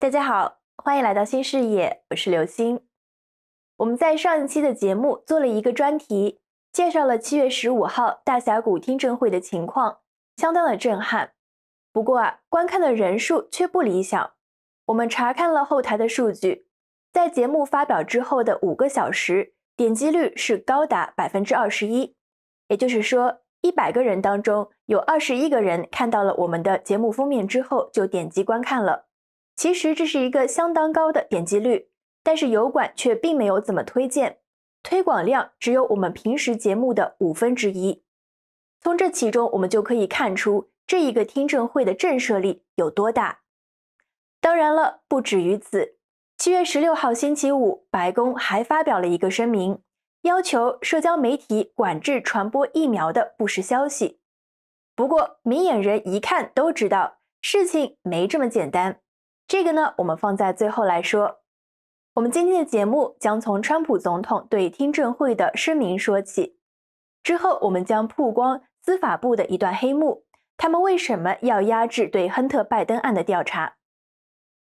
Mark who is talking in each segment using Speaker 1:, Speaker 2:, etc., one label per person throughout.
Speaker 1: 大家好，欢迎来到新视野，我是刘星。我们在上一期的节目做了一个专题，介绍了七月十五号大峡谷听证会的情况，相当的震撼。不过啊，观看的人数却不理想。我们查看了后台的数据，在节目发表之后的五个小时，点击率是高达百分之二十一，也就是说，一百个人当中有二十一个人看到了我们的节目封面之后就点击观看了。其实这是一个相当高的点击率，但是油管却并没有怎么推荐，推广量只有我们平时节目的五分之一。从这其中我们就可以看出这一个听证会的震慑力有多大。当然了，不止于此。七月十六号星期五，白宫还发表了一个声明，要求社交媒体管制传播疫苗的不实消息。不过，明眼人一看都知道，事情没这么简单。这个呢，我们放在最后来说。我们今天的节目将从川普总统对听证会的声明说起，之后我们将曝光司法部的一段黑幕，他们为什么要压制对亨特·拜登案的调查？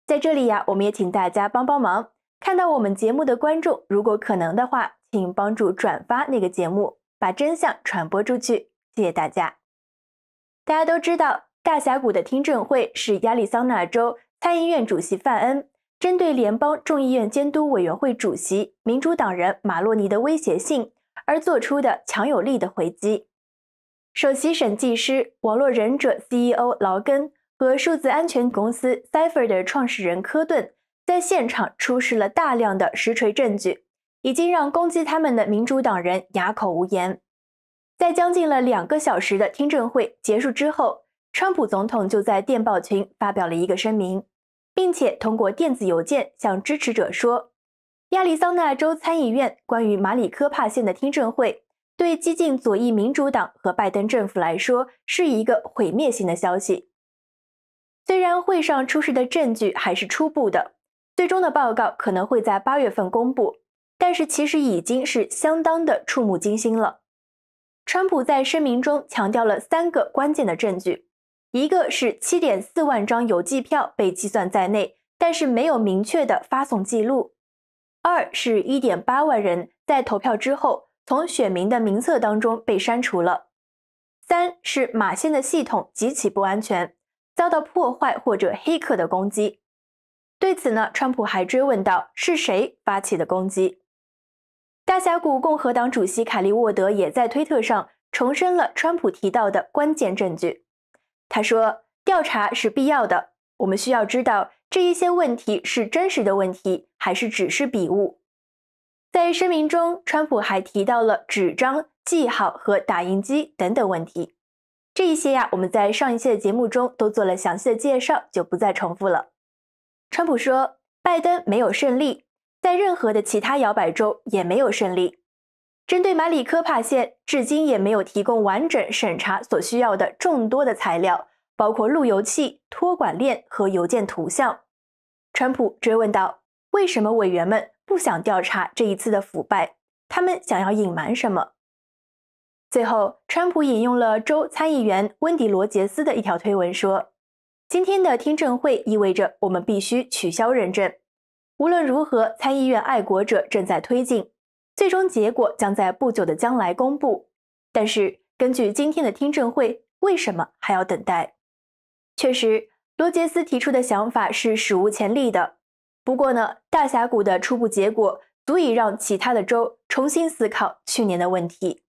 Speaker 1: 在这里呀，我们也请大家帮帮忙，看到我们节目的观众，如果可能的话，请帮助转发那个节目，把真相传播出去。谢谢大家。大家都知道，大峡谷的听证会是亚利桑那州。参议院主席范恩针对联邦众议院监督委员会主席民主党人马洛尼的威胁信而做出的强有力的回击。首席审计师网络忍者 CEO 劳根和数字安全公司 Cipher 的创始人科顿在现场出示了大量的实锤证据，已经让攻击他们的民主党人哑口无言。在将近了两个小时的听证会结束之后，川普总统就在电报群发表了一个声明。并且通过电子邮件向支持者说：“亚利桑那州参议院关于马里科帕县的听证会，对激进左翼民主党和拜登政府来说是一个毁灭性的消息。”虽然会上出示的证据还是初步的，最终的报告可能会在八月份公布，但是其实已经是相当的触目惊心了。川普在声明中强调了三个关键的证据。一个是七点四万张邮寄票被计算在内，但是没有明确的发送记录；二是一点八万人在投票之后从选民的名册当中被删除了；三是马先的系统极其不安全，遭到破坏或者黑客的攻击。对此呢，川普还追问道：“是谁发起的攻击？”大峡谷共和党主席卡利沃德也在推特上重申了川普提到的关键证据。他说：“调查是必要的，我们需要知道这一些问题是真实的问题，还是只是笔误。”在声明中，川普还提到了纸张、记号和打印机等等问题。这一些呀，我们在上一期的节目中都做了详细的介绍，就不再重复了。川普说：“拜登没有胜利，在任何的其他摇摆州也没有胜利。”针对马里科帕县，至今也没有提供完整审查所需要的众多的材料，包括路由器、托管链和邮件图像。川普追问道：“为什么委员们不想调查这一次的腐败？他们想要隐瞒什么？”最后，川普引用了州参议员温迪·罗杰斯的一条推文说：“今天的听证会意味着我们必须取消认证。无论如何，参议院爱国者正在推进。”最终结果将在不久的将来公布，但是根据今天的听证会，为什么还要等待？确实，罗杰斯提出的想法是史无前例的。不过呢，大峡谷的初步结果足以让其他的州重新思考去年的问题。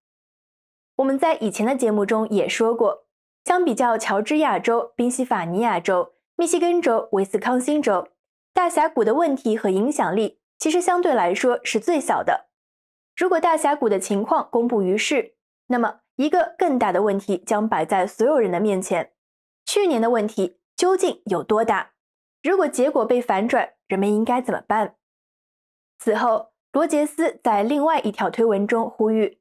Speaker 1: 我们在以前的节目中也说过，相比较乔治亚州、宾夕法尼亚州、密西根州、威斯康星州，大峡谷的问题和影响力其实相对来说是最小的。如果大峡谷的情况公布于世，那么一个更大的问题将摆在所有人的面前：去年的问题究竟有多大？如果结果被反转，人们应该怎么办？此后，罗杰斯在另外一条推文中呼吁，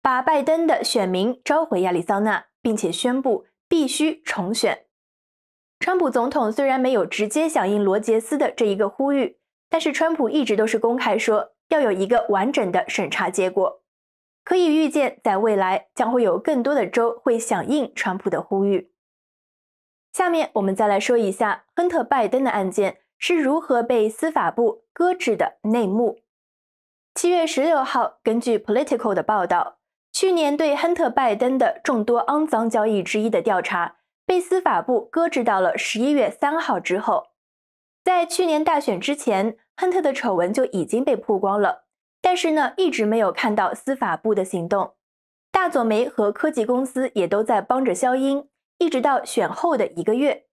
Speaker 1: 把拜登的选民召回亚利桑那，并且宣布必须重选。川普总统虽然没有直接响应罗杰斯的这一个呼吁，但是川普一直都是公开说。要有一个完整的审查结果，可以预见，在未来将会有更多的州会响应川普的呼吁。下面我们再来说一下亨特·拜登的案件是如何被司法部搁置的内幕。七月十六号，根据 Political 的报道，去年对亨特·拜登的众多肮脏交易之一的调查被司法部搁置到了十一月三号之后，在去年大选之前。亨特的丑闻就已经被曝光了，但是呢，一直没有看到司法部的行动。大左媒和科技公司也都在帮着消音，一直到选后的一个月。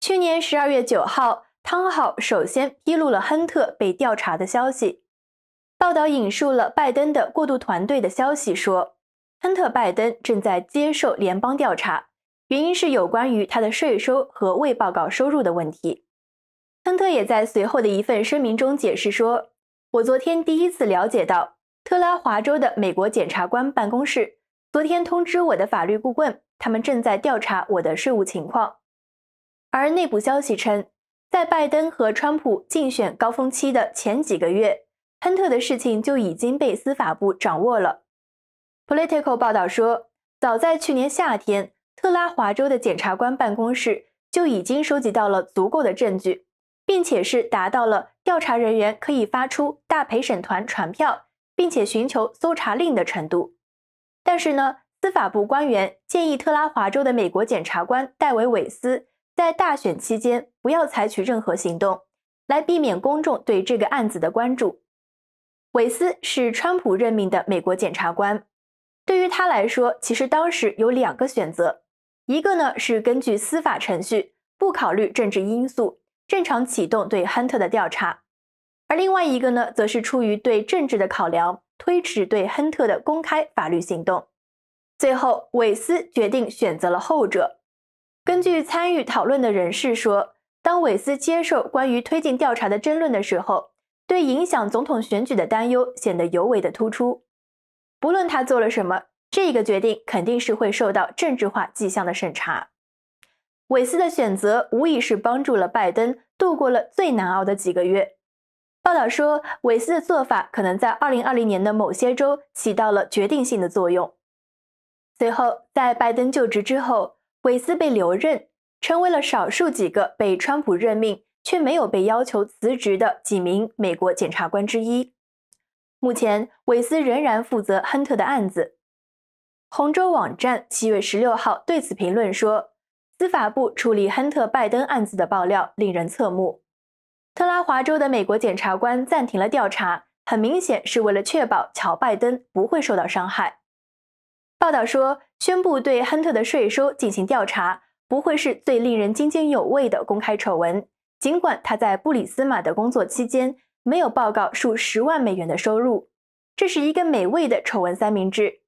Speaker 1: 去年十二月九号，汤浩首先披露了亨特被调查的消息。报道引述了拜登的过渡团队的消息，说亨特·拜登正在接受联邦调查，原因是有关于他的税收和未报告收入的问题。亨特也在随后的一份声明中解释说：“我昨天第一次了解到，特拉华州的美国检察官办公室昨天通知我的法律顾问，他们正在调查我的税务情况。”而内部消息称，在拜登和川普竞选高峰期的前几个月，亨特的事情就已经被司法部掌握了。Political 报道说，早在去年夏天，特拉华州的检察官办公室就已经收集到了足够的证据。并且是达到了调查人员可以发出大陪审团传票，并且寻求搜查令的程度。但是呢，司法部官员建议特拉华州的美国检察官戴维·韦斯在大选期间不要采取任何行动，来避免公众对这个案子的关注。韦斯是川普任命的美国检察官，对于他来说，其实当时有两个选择，一个呢是根据司法程序，不考虑政治因素。正常启动对亨特的调查，而另外一个呢，则是出于对政治的考量，推迟对亨特的公开法律行动。最后，韦斯决定选择了后者。根据参与讨论的人士说，当韦斯接受关于推进调查的争论的时候，对影响总统选举的担忧显得尤为的突出。不论他做了什么，这个决定肯定是会受到政治化迹象的审查。韦斯的选择无疑是帮助了拜登度过了最难熬的几个月。报道说，韦斯的做法可能在2020年的某些州起到了决定性的作用。随后，在拜登就职之后，韦斯被留任，成为了少数几个被川普任命却没有被要求辞职的几名美国检察官之一。目前，韦斯仍然负责亨特的案子。红州网站七月十六号对此评论说。司法部处理亨特·拜登案子的爆料令人侧目。特拉华州的美国检察官暂停了调查，很明显是为了确保乔·拜登不会受到伤害。报道说，宣布对亨特的税收进行调查不会是最令人津津有味的公开丑闻，尽管他在布里斯马的工作期间没有报告数十万美元的收入。这是一个美味的丑闻三明治。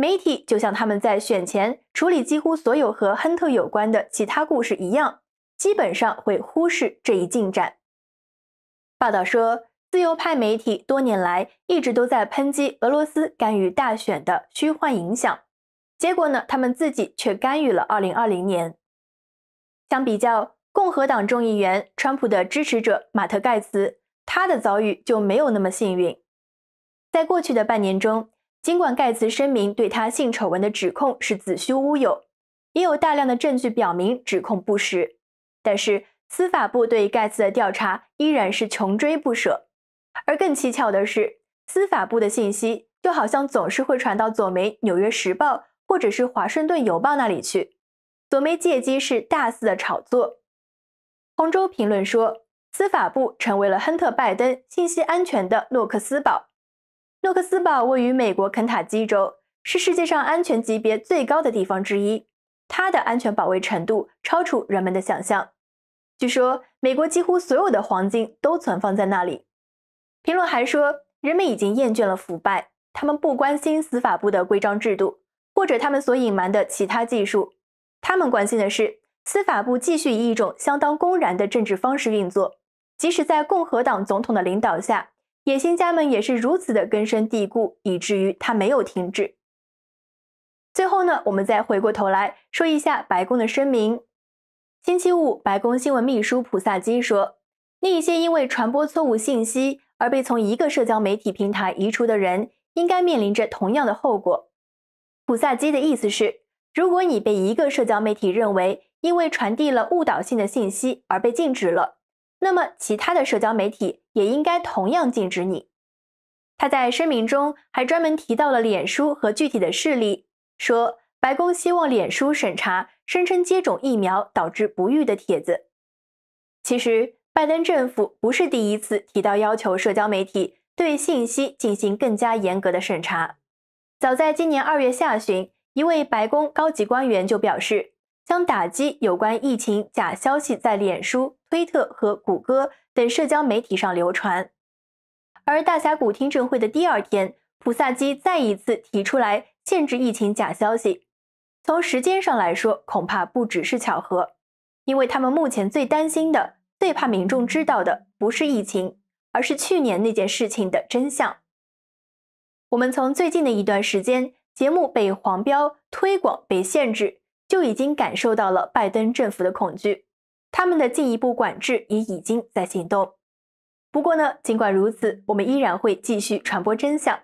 Speaker 1: 媒体就像他们在选前处理几乎所有和亨特有关的其他故事一样，基本上会忽视这一进展。报道说，自由派媒体多年来一直都在抨击俄罗斯干预大选的虚幻影响，结果呢，他们自己却干预了2020年。相比较共和党众议员川普的支持者马特·盖茨，他的遭遇就没有那么幸运。在过去的半年中。尽管盖茨声明对他性丑闻的指控是子虚乌有，也有大量的证据表明指控不实，但是司法部对盖茨的调查依然是穷追不舍。而更蹊跷的是，司法部的信息就好像总是会传到左媒《纽约时报》或者是《华盛顿邮报》那里去，左媒借机是大肆的炒作。《红洲评论》说，司法部成为了亨特·拜登信息安全的诺克斯堡。诺克斯堡位于美国肯塔基州，是世界上安全级别最高的地方之一。它的安全保卫程度超出人们的想象。据说，美国几乎所有的黄金都存放在那里。评论还说，人们已经厌倦了腐败，他们不关心司法部的规章制度，或者他们所隐瞒的其他技术。他们关心的是，司法部继续以一种相当公然的政治方式运作，即使在共和党总统的领导下。野心家们也是如此的根深蒂固，以至于他没有停止。最后呢，我们再回过头来说一下白宫的声明。星期五，白宫新闻秘书普萨基说：“那一些因为传播错误信息而被从一个社交媒体平台移除的人，应该面临着同样的后果。”普萨基的意思是，如果你被一个社交媒体认为因为传递了误导性的信息而被禁止了。那么，其他的社交媒体也应该同样禁止你。他在声明中还专门提到了脸书和具体的事例，说白宫希望脸书审查声称接种疫苗导致不育的帖子。其实，拜登政府不是第一次提到要求社交媒体对信息进行更加严格的审查。早在今年二月下旬，一位白宫高级官员就表示，将打击有关疫情假消息在脸书。推特和谷歌等社交媒体上流传，而大峡谷听证会的第二天，普萨基再一次提出来限制疫情假消息。从时间上来说，恐怕不只是巧合，因为他们目前最担心的、最怕民众知道的，不是疫情，而是去年那件事情的真相。我们从最近的一段时间，节目被黄标、推广被限制，就已经感受到了拜登政府的恐惧。他们的进一步管制也已经在行动。不过呢，尽管如此，我们依然会继续传播真相。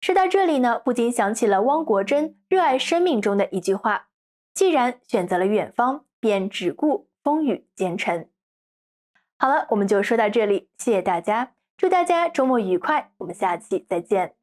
Speaker 1: 说到这里呢，不禁想起了汪国真《热爱生命》中的一句话：“既然选择了远方，便只顾风雨兼程。”好了，我们就说到这里，谢谢大家，祝大家周末愉快，我们下期再见。